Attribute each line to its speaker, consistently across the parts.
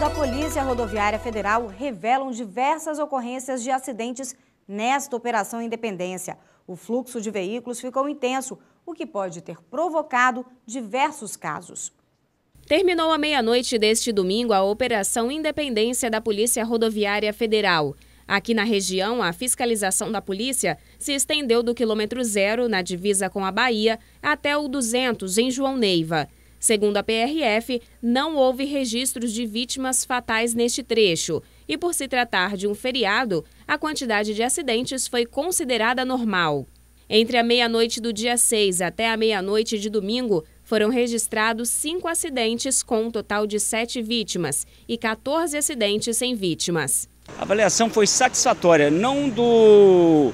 Speaker 1: da Polícia Rodoviária Federal revelam diversas ocorrências de acidentes nesta Operação Independência. O fluxo de veículos ficou intenso, o que pode ter provocado diversos casos.
Speaker 2: Terminou à meia-noite deste domingo a Operação Independência da Polícia Rodoviária Federal. Aqui na região, a fiscalização da polícia se estendeu do quilômetro zero, na divisa com a Bahia, até o 200, em João Neiva. Segundo a PRF, não houve registros de vítimas fatais neste trecho e, por se tratar de um feriado, a quantidade de acidentes foi considerada normal. Entre a meia-noite do dia 6 até a meia-noite de domingo, foram registrados cinco acidentes com um total de sete vítimas e 14 acidentes sem vítimas.
Speaker 3: A avaliação foi satisfatória, não do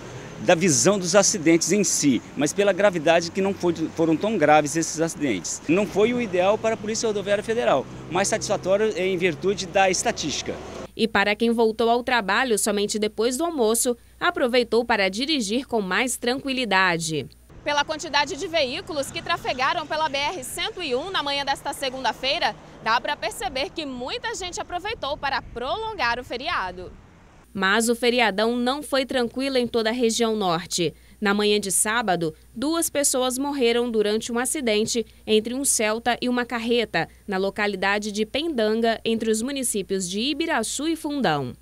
Speaker 3: da visão dos acidentes em si, mas pela gravidade que não foi, foram tão graves esses acidentes. Não foi o ideal para a Polícia Rodoviária Federal, mas satisfatório em virtude da estatística. E para quem voltou
Speaker 2: ao trabalho somente depois do almoço, aproveitou para dirigir com mais tranquilidade
Speaker 4: pela quantidade de veículos que trafegaram pela BR-101 na manhã desta segunda-feira, dá para perceber que muita gente aproveitou para prolongar o feriado.
Speaker 2: Mas o feriadão não foi tranquilo em toda a região norte. Na manhã de sábado, duas pessoas morreram durante um acidente entre um Celta e uma carreta, na localidade de Pendanga, entre os municípios de Ibiraçu e Fundão.